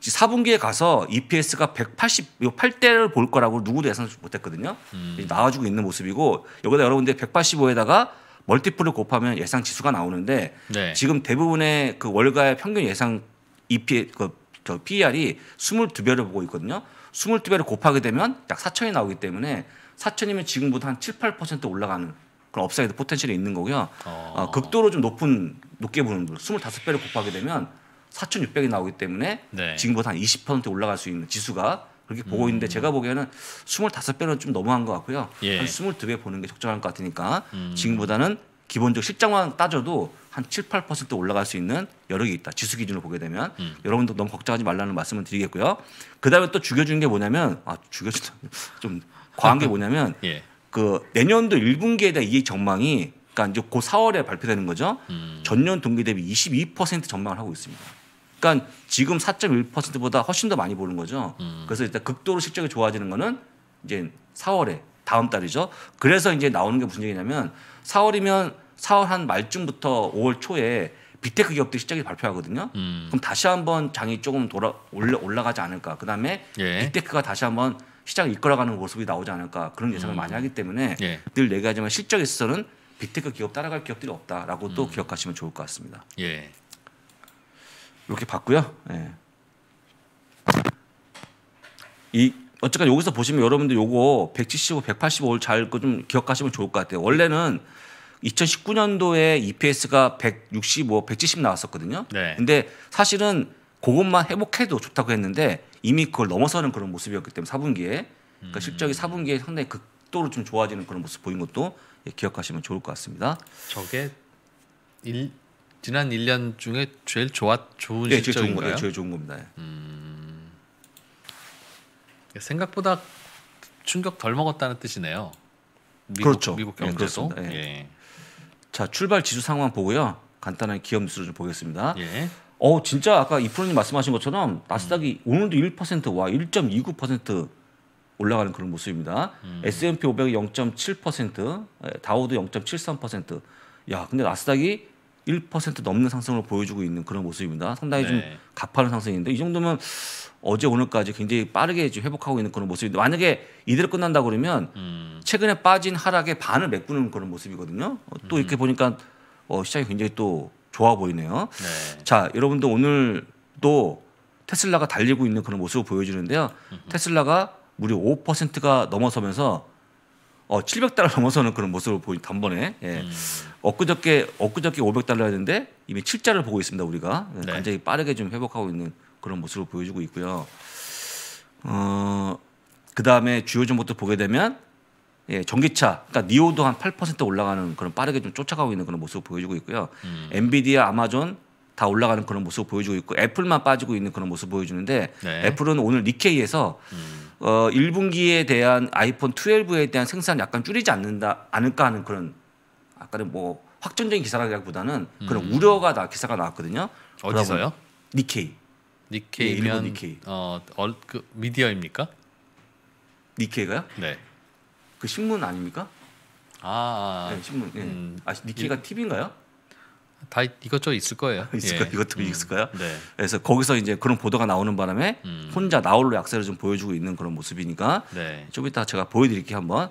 S2: 4분기에 가서 EPS가 188대를 볼 거라고 누구도 예상 못했거든요. 음. 나와주고 있는 모습이고 여기다 여러분들 185에다가 멀티플을 곱하면 예상 지수가 나오는데 네. 지금 대부분의 그 월가의 평균 예상 EP 그저 PER이 22배를 보고 있거든요. 22배를 곱하게 되면 약 4천이 나오기 때문에 4천이면 지금보다 한 7, 8% 올라가는 그런 업사이드 포텐셜이 있는 거고요. 어. 어 극도로 좀 높은 높게 보는 분 25배를 곱하게 되면 4,600이 나오기 때문에 네. 지금보다 한 20% 올라갈 수 있는 지수가 그렇게 보고 있는데 음. 제가 보기에는 25배는 좀 너무한 것 같고요. 예. 한 22배 보는 게 적절한 것 같으니까 음. 지금보다는 기본적 실장만 따져도 한 7, 8% 올라갈 수 있는 여력이 있다. 지수 기준으로 보게 되면 음. 여러분도 너무 걱정하지 말라는 말씀을 드리겠고요. 그다음에 또 죽여주는 게 뭐냐면 아 죽여주는 좀 과한 게 뭐냐면 예. 그 내년도 1분기에 대한 이익 전망이 그러니까 이제 고 4월에 발표되는 거죠. 음. 전년 동기 대비 22% 전망을 하고 있습니다. 그러니까 지금 4.1%보다 훨씬 더 많이 보는 거죠. 음. 그래서 일단 극도로 실적이 좋아지는 거는 이제 4월에 다음 달이죠. 그래서 이제 나오는 게 무슨 얘기냐면 4월이면 4월 한 말쯤부터 5월 초에 빅테크 기업들 이 실적이 발표하거든요. 음. 그럼 다시 한번 장이 조금 돌아 올라, 올라가지 않을까. 그다음에 예. 빅테크가 다시 한번 시장을 이끌어가는 모습이 나오지 않을까 그런 예상을 음. 많이 하기 때문에 예. 늘 얘기하지만 네 실적에 있어서는 빅테크 기업 따라갈 기업들이 없다라고 또 음. 기억하시면 좋을 것 같습니다. 예. 이렇게 봤고요. 예. 이 어쨌든 여기서 보시면 여러분들 요거 175, 185를 잘좀 기억하시면 좋을 것 같아요. 원래는 2019년도에 EPS가 165, 170 나왔었거든요. 네. 근데 사실은 그것만 회복해도 좋다고 했는데 이미 그걸 넘어서는 그런 모습이었기 때문에 4분기에 그러니까 음. 실적이 4분기에 상당히 극도로 좀 좋아지는 그런 모습 보인 것도 기억하시면 좋을 것 같습니다.
S1: 저게 일, 지난 1년 중에 제일 좋았 좋은 네, 예, 실적인가요? 제일 좋은 겁니다. 예. 음... 생각보다 충격 덜 먹었다는 뜻이네요. 미국, 그렇죠. 미국 예, 경제도. 네, 예.
S2: 자 출발 지수 상황 보고요. 간단한 기업 뉴스를 좀 보겠습니다. 예. 어 진짜 아까 이프로님 말씀하신 것처럼 나스닥이 음. 오늘도 1%와 1.29% 올라가는 그런 모습입니다. 음. S&P 500이 0.7%, 다우도 0.73%. 야 근데 나스닥이 1% 넘는 상승을 보여주고 있는 그런 모습입니다. 상당히 네. 좀 가파른 상승인데 이 정도면 어제 오늘까지 굉장히 빠르게 회복하고 있는 그런 모습인데 만약에 이대로 끝난다 그러면 음. 최근에 빠진 하락의 반을 메꾸는 그런 모습이거든요. 어, 또 이렇게 음. 보니까 어, 시장이 굉장히 또 좋아 보이네요. 네. 자, 여러분들 오늘도 테슬라가 달리고 있는 그런 모습을 보여주는데요. 음흠. 테슬라가 무려 5%가 넘어서면서 어, 700달러 넘어서는 그런 모습을 보인 단번에 예. 음. 엊그저께 엊그저께 500달러였는데 이미 7자를 보고 있습니다. 우리가 네. 굉장히 빠르게 좀 회복하고 있는 그런 모습을 보여주고 있고요. 어, 그 다음에 주요 정보도 보게 되면 예, 전기차, 그러니까 니오도 한 8% 올라가는 그런 빠르게 좀 쫓아가고 있는 그런 모습을 보여주고 있고요. 음. 엔비디아, 아마존 다 올라가는 그런 모습을 보여주고 있고 애플만 빠지고 있는 그런 모습을 보여주는데 네. 애플은 오늘 니케이에서 음. 어, 1분기에 대한 아이폰 12에 대한 생산 약간 줄이지 않는다 않을까 하는 그런 아까는 뭐 확정적인 기사라기보다는 그런 음. 우려가 나 기사가 나왔거든요. 어디서요? 니케이.
S1: 니케이면 예, 니케이. 어, 어 그 미디어입니까? 니케이가요? 네. 그 신문 아닙니까? 아, 아. 네, 신문. 예. 음. 아 니케이가 이, 예. TV인가요? 다 이것저것 있을 거예요. 있을 예. 이것도 음. 있을 거야. 네.
S2: 그래서 거기서 이제 그런 보도가 나오는 바람에 음. 혼자 나홀로 약세를 좀 보여주고 있는 그런 모습이니까 네. 좀 이따 제가 보여드릴게 한번.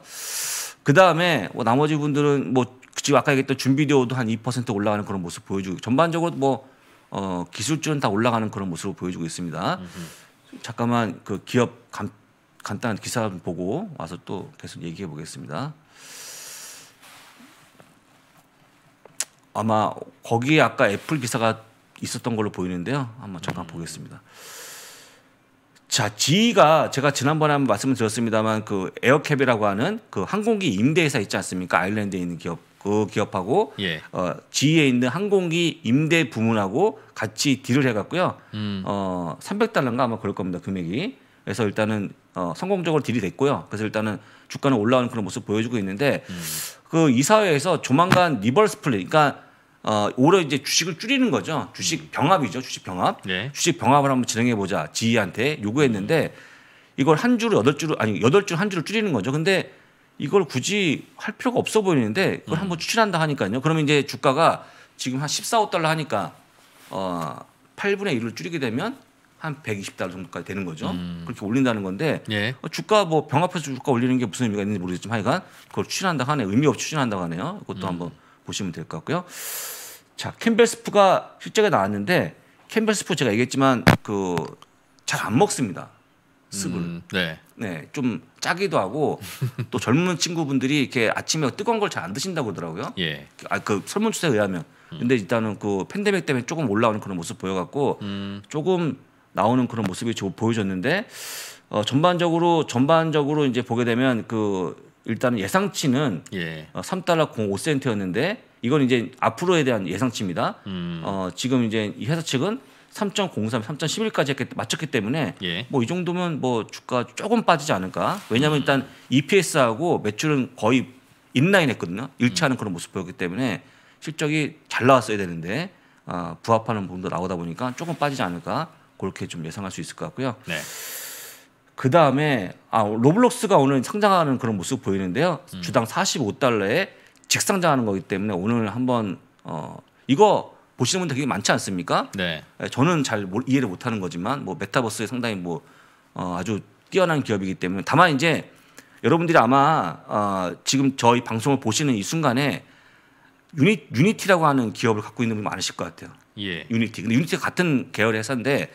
S2: 그 다음에 뭐 나머지 분들은 뭐그 지금 아까 얘기했던 준비되어도한 2% 올라가는 그런 모습 보여주고 전반적으로 뭐 어, 기술주는 다 올라가는 그런 모습을 보여주고 있습니다. 음흠. 잠깐만 그 기업 간, 간단한 기사 보고 와서 또 계속 얘기해 보겠습니다. 아마 거기에 아까 애플 기사가 있었던 걸로 보이는데요. 한번 잠깐 음. 보겠습니다. 자, 지가 제가 지난번에 한번 말씀을 드렸습니다만 그 에어캡이라고 하는 그 항공기 임대회사 있지 않습니까? 아일랜드에 있는 기업 그 기업하고 예. 어, 지에 있는 항공기 임대 부문하고 같이 딜을 해갖고요. 음. 어, 300달러인가 아마 그럴 겁니다 금액이. 그래서 일단은 어, 성공적으로 딜이 됐고요. 그래서 일단은 주가는 올라오는 그런 모습 보여주고 있는데 음. 그 이사회에서 조만간 리버스 플레이 그러니까 어, 올해 이제 주식을 줄이는 거죠. 주식 음. 병합이죠. 주식 병합. 예. 주식 병합을 한번 진행해 보자. 지희한테 요구했는데 음. 이걸 한 주로 여덟 주로 아니 여덟 주 한 주로 줄이는 거죠. 근데 이걸 굳이 할 필요가 없어 보이는데 그걸 음. 한번 추출한다 하니까요. 그러면 이제 주가가 지금 한 14달러 하니까 어 8분의 1을 줄이게 되면 한 120달러 정도까지 되는 거죠. 음. 그렇게 올린다는 건데 예. 어, 주가 뭐 병합해서 주가 올리는 게 무슨 의미가 있는지 모르겠지만 하여간 그걸 추출한다 하네 의미 없이 추진한다고 하네요. 그것도 음. 한번 보시면 될 것 같고요. 자 캠벨스프가 실적에 나왔는데 캠벨스프 제가 얘기했지만 그 잘 안 먹습니다.
S1: 습을. 음, 네.
S2: 네. 좀 짜기도 하고 또 젊은 친구분들이 이렇게 아침에 뜨거운 걸 잘 안 드신다고 그러더라고요. 예. 아, 그 설문조사에 의하면. 음. 근데 일단은 그 팬데믹 때문에 조금 올라오는 그런 모습 보여갖고 음. 조금 나오는 그런 모습이 보여졌는데 어, 전반적으로 전반적으로 이제 보게 되면 그 일단은 예상치는 예. 어, 3달러 05센트였는데 이건 이제 앞으로에 대한 예상치입니다. 음. 어, 지금 이제 이 회사 측은 3.03, 3.11까지 했 맞췄기 때문에 예. 뭐이 정도면 뭐 주가 조금 빠지지 않을까? 왜냐하면 음. 일단 EPS하고 매출은 거의 인라인했거든요. 일치하는 음. 그런 모습 보였기 때문에 실적이 잘 나왔어야 되는데 어, 부합하는 부분도 나오다 보니까 조금 빠지지 않을까 그렇게 좀 예상할 수 있을 것 같고요. 네. 그 다음에 아 로블록스가 오늘 상장하는 그런 모습 보이는데요. 음. 주당 45달러에 직상장하는 거기 때문에 오늘 한번 어 이거 보시는 분들 되게 많지 않습니까? 네. 예, 저는 잘 이해를 못하는 거지만 뭐 메타버스에 상당히 뭐 어, 아주 뛰어난 기업이기 때문에 다만 이제 여러분들이 아마 어, 지금 저희 방송을 보시는 이 순간에 유니, 유니티라고 하는 기업을 갖고 있는 분이 많으실 것 같아요. 예. 유니티. 근데 유니티가 같은 계열의 회사인데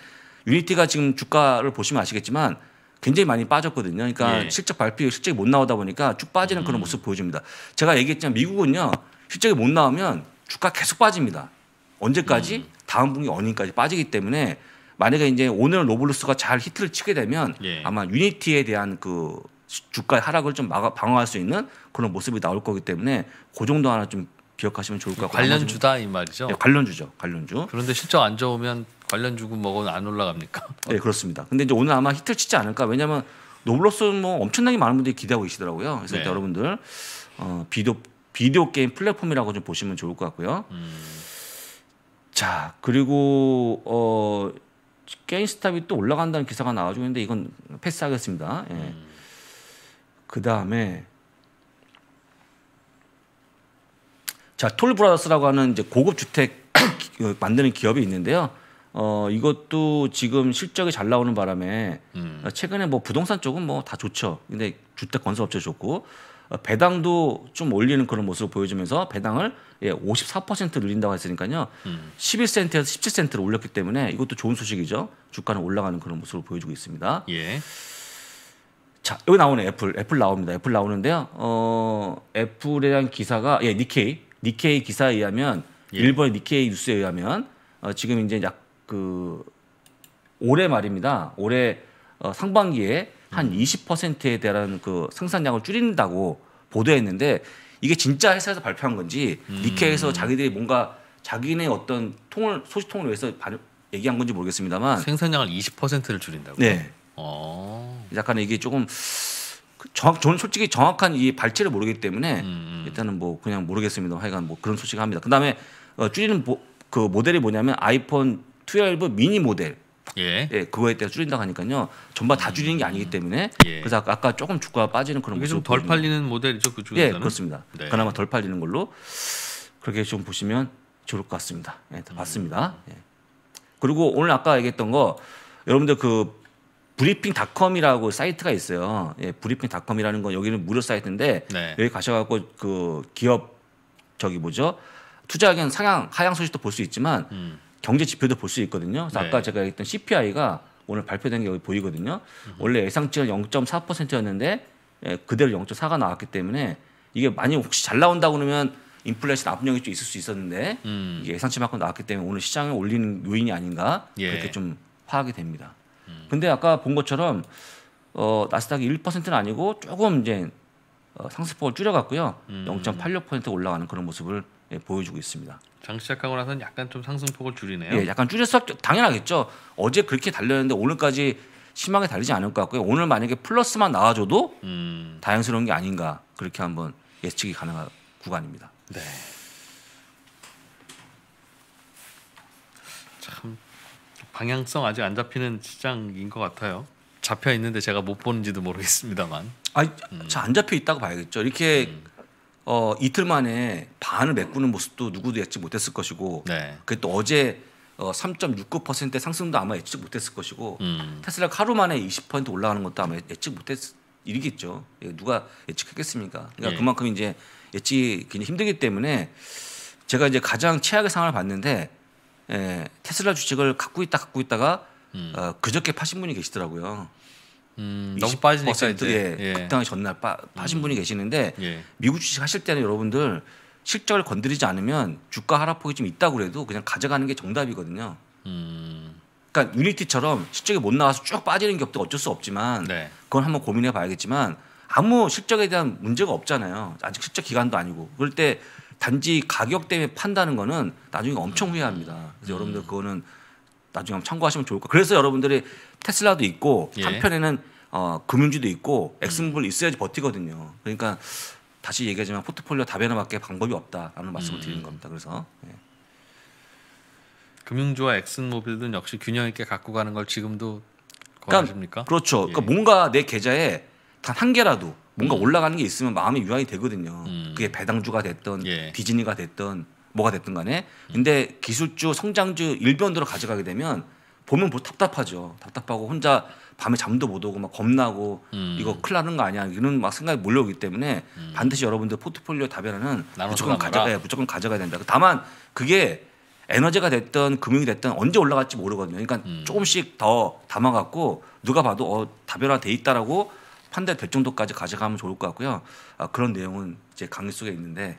S2: 유니티가 지금 주가를 보시면 아시겠지만 굉장히 많이 빠졌거든요. 그러니까 예. 실적 발표 실적이 못 나오다 보니까 쭉 빠지는 그런 음. 모습 보여줍니다. 제가 얘기했지만 미국은요 실적이 못 나오면 주가 계속 빠집니다. 언제까지? 음. 다음 분기 어닝까지 빠지기 때문에 만약에 이제 오늘 로블루스가 잘 히트를 치게 되면 예. 아마 유니티에 대한 그 주가 하락을 좀 막아 방어할 수 있는 그런 모습이 나올 거기 때문에 그 정도 하나 좀 기억하시면 좋을 것같요 관련 주다
S1: 이 말이죠. 네, 예, 관련
S2: 주죠. 관련 주.
S1: 그런데 실적 안 좋으면 관련 주고 먹은 안
S2: 올라갑니까? 네 그렇습니다. 근데 이제 오늘 아마 히트를 치지 않을까 왜냐하면 노블러스 는뭐 엄청나게 많은 분들이 기대하고 계시더라고요. 그래서 네. 여러분들 어, 비디오 비디오 게임 플랫폼이라고 좀 보시면 좋을 것 같고요. 음. 자, 그리고 어 게임스탑이 또 올라간다는 기사가 나와주고 있는데 이건 패스하겠습니다. 예. 음. 그 다음에 자 톨브라더스라고 하는 이제 고급 주택 그 만드는 기업이 있는데요. 어 이것도 지금 실적이 잘 나오는 바람에 음. 최근에 뭐 부동산 쪽은 뭐 다 좋죠. 근데 주택 건설업체 좋고 어, 배당도 좀 올리는 그런 모습을 보여주면서 배당을 예, 54% 늘린다고 했으니까요. 음. 11센트에서 17센트로 올렸기 때문에 이것도 좋은 소식이죠. 주가는 올라가는 그런 모습을 보여주고 있습니다. 예. 자 여기 나오네 애플 애플 나옵니다 애플 나오는데요 어 애플에 대한 기사가 예 니케이 니케이 기사에 의하면 예. 일본 의 니케이 뉴스에 의하면 어, 지금 이제 약 그 올해 말입니다 올해 어, 상반기에 한 20%에 대한 그 생산량을 줄인다고 보도했는데 이게 진짜 회사에서 발표한 건지 음. 니케에서 자기들이 뭔가 자기네 어떤 통을 소식통을 위해서 얘기한 건지 모르겠습니다만
S1: 생산량을 20%를 줄인다고. 네.
S2: 어. 약간 이게 조금 그 정확 저는 솔직히 정확한 이 발치를 모르기 때문에 음, 음. 일단은 뭐 그냥 모르겠습니다. 하여간 뭐 그런 소식을 합니다. 그다음에 어, 줄이는 보, 그 모델이 뭐냐면 아이폰 12 미니 모델. 예. 예 그거에 따라 줄인다 고 하니까요. 전부다 음. 줄이는 게 아니기 때문에 예. 그래서 아까, 조금 주가가 빠지는 그런 모습 좀덜
S1: 팔리는 모델이죠 그 중에서는. 예, 그렇습니다.
S2: 네. 그나마 덜 팔리는 걸로 그렇게 좀 보시면 좋을 것 같습니다. 예, 다 봤습니다. 음. 예. 그리고 오늘 아까 얘기했던 거 여러분들 그 브리핑닷컴이라고 사이트가 있어요. 예, 브리핑닷컴이라는 건 여기는 무료 사이트인데 네. 여기 가셔갖고 그 기업 저기 뭐죠 투자 의견 상향 하향 소식도 볼 수 있지만 음. 경제 지표도 볼 수 있거든요. 그래서 네. 아까 제가 얘기했던 CPI가 오늘 발표된 게 여기 보이거든요. 음. 원래 예상치가 0.4%였는데 예, 그대로 0.4가 나왔기 때문에 이게 많이 혹시 잘 나온다 고 그러면 인플레이션 압력이 좀 있을 수 있었는데 음. 이게 예상치만큼 나왔기 때문에 오늘 시장에 올리는 요인이 아닌가 예. 그렇게 좀 파악이 됩니다. 음. 근데 아까 본 것처럼 어, 나스닥이 1%는 아니고 조금 이제 어, 상승폭을 줄여갔고요. 음. 0.86% 올라가는 그런 모습을 예, 보여주고
S1: 있습니다. 장 시작하고 나서는 약간 좀 상승폭을 줄이네요. 예, 약간
S2: 줄였어 당연하겠죠. 어제 그렇게 달렸는데 오늘까지 심하게 달리지 않을 것 같고요. 오늘 만약에 플러스만 나와줘도 음. 다행스러운 게 아닌가 그렇게 한번 예측이 가능한 구간입니다. 네.
S1: 참 방향성 아직 안 잡히는 시장인 것 같아요. 잡혀 있는데 제가 못 보는지도 모르겠습니다만. 아, 음. 안 잡혀 있다고 봐야겠죠. 이렇게 음. 어, 이틀 만에 반을 메꾸는 모습도
S2: 누구도 예측 못했을 것이고 네. 그게 또 어제 어, 3.69%의 상승도 아마 예측 못했을 것이고 음. 테슬라 하루 만에 20% 올라가는 것도 아마 예측 못했 을 일이겠죠. 예, 누가 예측했겠습니까? 그러니까 네. 그만큼 이제 예측이 굉장히 힘들기 때문에 제가 이제 가장 최악의 상황을 봤는데 에, 예, 테슬라 주식을 갖고 있다 갖고 있다가 음. 어, 그저께 파신 분이 계시더라고요.
S1: 음, 20%, 너무 빠지니까 이제 예, 예. 극당의
S2: 전날 빠, 빠진 분이 음. 계시는데 예. 미국 주식 하실 때는 여러분들 실적을 건드리지 않으면 주가 하락폭이 좀 있다고 그래도 그냥 가져가는 게 정답이거든요. 음. 그러니까 유니티처럼 실적이 못 나와서 쭉 빠지는 기업도 어쩔 수 없지만 네. 그건 한번 고민해 봐야겠지만 아무 실적에 대한 문제가 없잖아요. 아직 실적 기간도 아니고 그럴 때 단지 가격 때문에 판다는 거는 나중에 엄청 음. 후회합니다. 그래서 여러분들 음. 그거는 나중에 한번 참고하시면 좋을 것 같아요. 그래서 여러분들이 테슬라도 있고 예. 한편에는 어, 금융주도 있고 음. 엑슨블 있어야지 버티거든요. 그러니까 다시 얘기하지만 포트폴리오 다변화밖에 방법이 없다라는 말씀을 음. 드리는 겁니다.
S1: 그래서 예. 금융주와 엑슨모빌은 역시 균형 있게 갖고 가는 걸 지금도 그러니까 권하십니까? 그렇죠. 그러니까, 그렇죠. 예. 그러니까 뭔가 내 계좌에 단 한 개라도
S2: 뭔가 음. 올라가는 게 있으면 마음이 유한이 되거든요. 음. 그게 배당주가 됐던 예. 디즈니가 됐던 뭐가 됐든 간에 근데 기술주 성장주 일변도로 가져가게 되면 보면 뭐 답답하죠 답답하고 혼자 밤에 잠도 못 오고 막 겁나고 음. 이거 큰일 나는 거 아니야 이런 막 생각이 몰려오기 때문에 음. 반드시 여러분들 포트폴리오 다변화는 무조건 가져가야 예, 무조건 가져가야 된다 다만 그게 에너지가 됐든 금융이 됐든 언제 올라갈지 모르거든요 그러니까 음. 조금씩 더 담아갖고 누가 봐도 어 다변화 돼 있다라고 판단 될 정도까지 가져가면 좋을 것 같고요 아, 그런 내용은 이제 강의 속에 있는데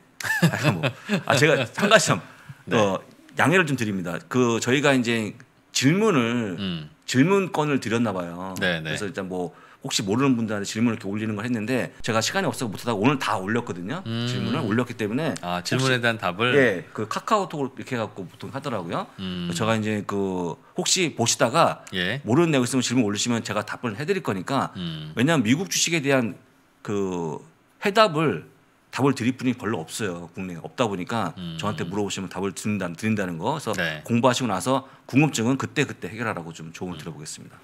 S2: 아, 뭐. 아, 제가 한 가지 좀 네. 어, 양해를 좀 드립니다. 그 저희가 이제 질문을 음. 질문권을 드렸나 봐요. 네네. 네. 그래서 일단 뭐 혹시 모르는 분들한테 질문을 이렇게 올리는 걸 했는데 제가 시간이 없어서 못하다가 오늘 다 올렸거든요. 음. 질문을 올렸기 때문에 아 질문에
S1: 대한 답을 예,
S2: 그 카카오톡으로 이렇게 해갖고 보통 하더라고요. 음. 제가 이제 그 혹시 보시다가 예. 모르는 내용 있으면 질문 올리시면 제가 답을 해드릴 거니까 음. 왜냐하면 미국 주식에 대한 그 해답을 답을 드릴 분이 별로 없어요. 국내에 없다 보니까 음. 저한테 물어보시면 답을 드린다, 드린다는 거. 그래서 네. 공부하시고 나서 궁금증은 그때 그때 해결하라고 좀 조언을
S1: 음. 드려보겠습니다.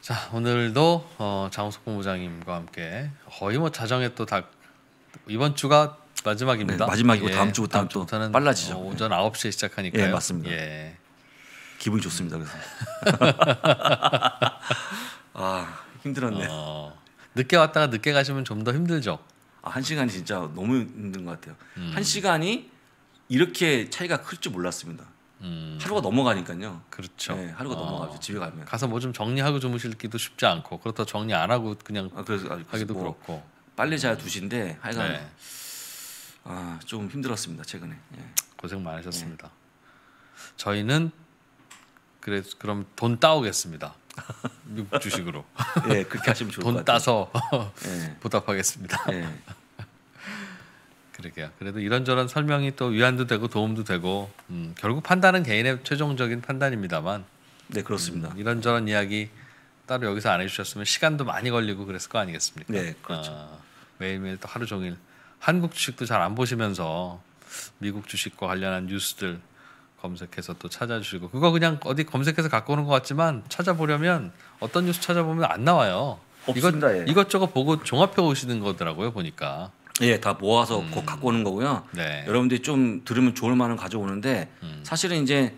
S1: 자 오늘도 어, 장우석 본부장님과 함께 거의 뭐 자정에 또다 이번 주가 마지막입니다. 네, 마지막이고 예, 다음 주부터 다음 주부터는 빨라지죠. 어, 오전 네. 9시에 시작하니까요. 예, 맞습니다. 예. 기분이 좋습니다. 그래서 아 힘들었네. 어, 늦게 왔다가 늦게 가시면 좀 더 힘들죠. 아, 한 시간이 진짜 너무 힘든 것 같아요. 음.
S2: 한 시간이
S1: 이렇게 차이가 클 줄 몰랐습니다. 음. 하루가 넘어가니까요. 그렇죠. 네, 하루가 어. 넘어가죠. 집에 가면 가서 뭐 좀 정리하고 주무실기도 쉽지 않고 그렇다 정리 안 하고 그냥 아, 그래서, 아, 하기도 뭐 그렇고 빨리 자 음. 두신데 하여간 네. 아좀 힘들었습니다 최근에 예. 고생 많으셨습니다. 예. 저희는 그래 그럼 돈 따오겠습니다. 미국 주식으로. 예, 그렇게 하시면 좋을 것 같아요. 돈 따서 예. 보답하겠습니다. 예. 그러게요. 그래도 이런저런 설명이 또 위안도 되고 도움도 되고 음, 결국 판단은 개인의 최종적인 판단입니다만. 네, 그렇습니다. 음, 이런저런 이야기 따로 여기서 안 해주셨으면 시간도 많이 걸리고 그랬을 거 아니겠습니까? 네, 그렇죠. 어, 매일매일 또 하루 종일 한국 주식도 잘 안 보시면서 미국 주식과 관련한 뉴스들 검색해서 또 찾아주시고 그거 그냥 어디 검색해서 갖고 오는 것 같지만 찾아보려면 어떤 뉴스 찾아보면 안 나와요. 없습니다. 이것 예. 이것저것 보고 종합해 오시는 거더라고요 보니까. 예, 다 모아서 음. 갖고 오는 거고요. 네. 여러분들이
S2: 좀 들으면 좋을 만한 가져오는데 음. 사실은 이제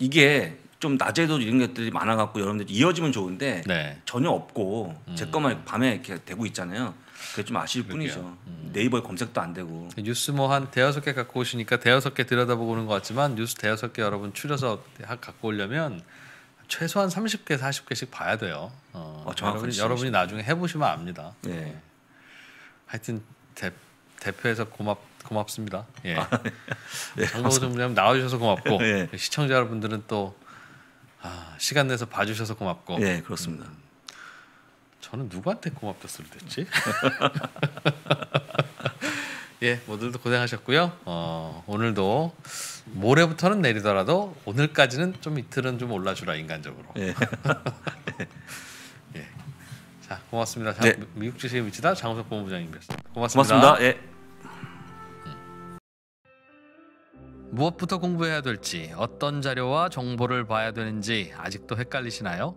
S2: 이게 좀 낮에도 이런 것들이 많아갖고 여러분들이 이어지면 좋은데 네. 전혀 없고 제 음. 것만 밤에
S1: 이렇게 되고 있잖아요. 그게 좀아쉬울 뿐이죠. 음. 네이버에 검색도 안 되고. 그 뉴스 뭐 한 대여섯 개 갖고 오시니까 대여섯 개 들여다보고 오는 것 같지만 뉴스 대여섯 개 여러분 추려서 갖고 오려면 최소한 30개, 40개씩 봐야 돼요. 어, 어, 여러분이, 여러분이 나중에 해보시면 압니다. 네. 네. 하여튼 대, 대표에서 고맙 고맙습니다. 예. 아, 네. 뭐 네 정보 정 나와주셔서 고맙고 네. 시청자 여러분들은 또 아, 시간 내서 봐주셔서 고맙고. 네 그렇습니다. 음. 저는 누구한테 고맙다 소리 듣지? 예, 모두들 고생하셨고요. 어, 오늘도 모레부터는 내리더라도 오늘까지는 좀 이틀은 좀 올라주라 인간적으로. 예. 예. 자, 고맙습니다. 장, 네. 미국 지식의위치다 장우석 본부장님이었습니다. 고맙습니다. 고맙습니다. 예. 음. 무엇부터 공부해야 될지, 어떤 자료와 정보를 봐야 되는지 아직도 헷갈리시나요?